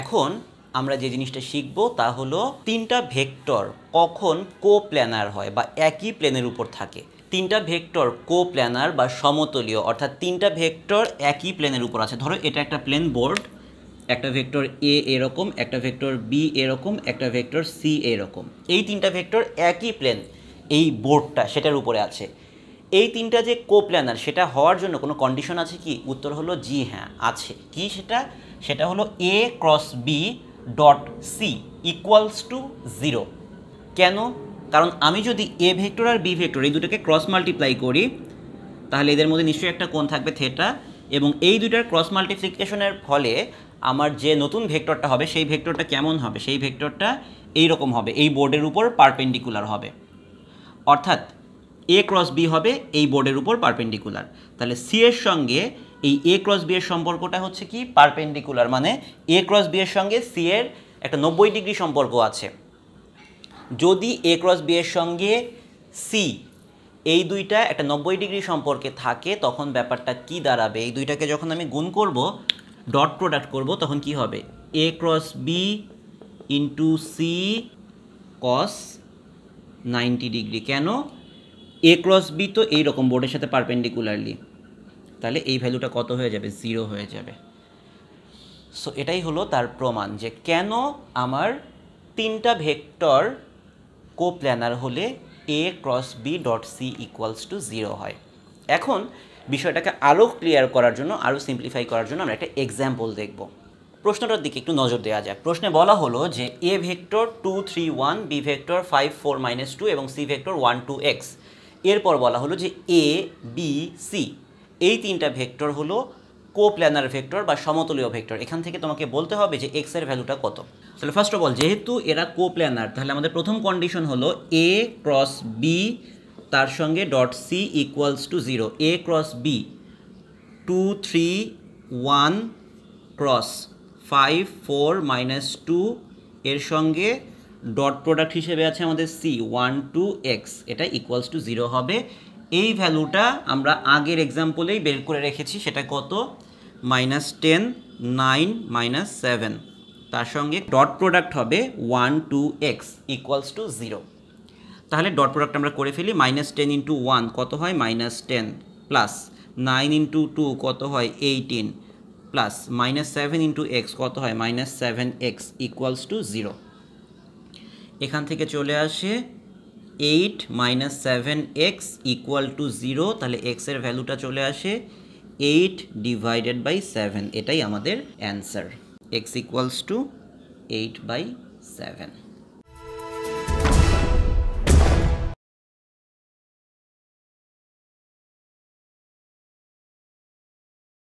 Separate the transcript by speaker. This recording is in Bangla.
Speaker 1: এখন আমরা যে জিনিসটা শিখব তা হলো তিনটা ভেক্টর কখন কো প্ল্যানার হয় বা একই প্লেনের উপর থাকে তিনটা ভেক্টর কো প্ল্যানার বা সমতলীয় অর্থাৎ তিনটা ভেক্টর একই প্লেনের উপর আছে ধরো এটা একটা প্লেন বোর্ড একটা ভেক্টর এ এরকম একটা ভেক্টর বি এরকম একটা ভেক্টর সি এরকম এই তিনটা ভেক্টর একই প্লেন এই বোর্ডটা সেটার উপরে আছে এই তিনটা যে কোপ্ল্যানার সেটা হওয়ার জন্য কোনো কন্ডিশন আছে কি উত্তর হলো জি হ্যাঁ আছে কি সেটা সেটা হলো A cross B dot C equals to zero কেন কারণ আমি যদি এ ভেক্টর আর বি ভেক্টর এই দুটোকে ক্রস মাল্টিপ্লাই করি তাহলে এদের মধ্যে নিশ্চয়ই একটা কোণ থাকবে থেটা এবং এই দুটার ক্রস মাল্টিপ্লিকেশনের ফলে আমার যে নতুন ভেক্টরটা হবে সেই ভেক্টরটা কেমন হবে সেই ভেক্টরটা এইরকম হবে এই বোর্ডের উপর পারপেন্ডিকুলার হবে অর্থাৎ এ ক্রস বি হবে এই বোর্ডের উপর পারপেন্ডিকুলার তাহলে সি এর সঙ্গে এই এ ক্রস বি এর সম্পর্কটা হচ্ছে কি পারপেন্ডিকুলার মানে এ ক্রস বি এর সঙ্গে সি এর একটা নব্বই ডিগ্রি সম্পর্ক আছে যদি এ ক্রস বি এর সঙ্গে সি এই দুইটা একটা নব্বই ডিগ্রি সম্পর্কে থাকে তখন ব্যাপারটা কি দাঁড়াবে এই দুইটাকে যখন আমি গুণ করব ডট প্রোডাক্ট করব তখন কি হবে A cross B into C cos ninety degree কেন এ ক্রস বি তো এই রকম বোর্ডের সাথে পারপেন্ডিকুলারলি তাহলে এই ভ্যালুটা কত হয়ে যাবে জিরো হয়ে যাবে সো এটাই হলো তার প্রমাণ যে কেন আমার তিনটা ভেক্টর কো প্ল্যানার হলে A cross B dot C equals to zero হয় এখন বিষয়টাকে আরও ক্লিয়ার করার জন্য আরও সিম্পলিফাই করার জন্য আমরা একটা এক্সাম্পল দেখব প্রশ্নটার দিকে একটু নজর দেওয়া যাক প্রশ্নে বলা হলো যে A vector two three one B vector five four minus two এবং C vector one two X এরপর বলা হলো যে এ বি সি এই তিনটা ভেক্টর হলো কোপ্ল্যানার ভেক্টর বা সমতলীয় ভেক্টর এখান থেকে তোমাকে বলতে হবে যে এক্স এর ভ্যালুটা কত তাহলে ফার্স্ট অফ অল যেহেতু এরা কোপ্ল্যানার তাহলে আমাদের প্রথম কন্ডিশন হলো এ ক্রস বি তার সঙ্গে dot C equals to zero A cross B two three one cross five four minus two এর সঙ্গে ডট প্রোডাক্ট হিসেবে আছে আমাদের সি ওয়ান টু এক্স এটা ইকুয়ালস টু জিরো হবে এই ভ্যালুটা আমরা আগের এক্সাম্পলেই বের করে রেখেছি সেটা কত minus ten nine minus seven তার সঙ্গে ডট প্রোডাক্ট হবে one two X equals to zero তাহলে ডট প্রোডাক্ট আমরা করে ফেলি মাইনাস টেন ইন্টু ওয়ান কত হয় minus ten plus nine into two কত হয় eighteen plus minus seven into X কত হয় minus seven X equals to zero এখান থেকে চলে আসে eight minus seven X equal to zero তাহলে এক্সের ভ্যালুটা চলে আসে এইট ডিভাইডেড বাই সেভেন এটাই আমাদের answer X equals to eight by seven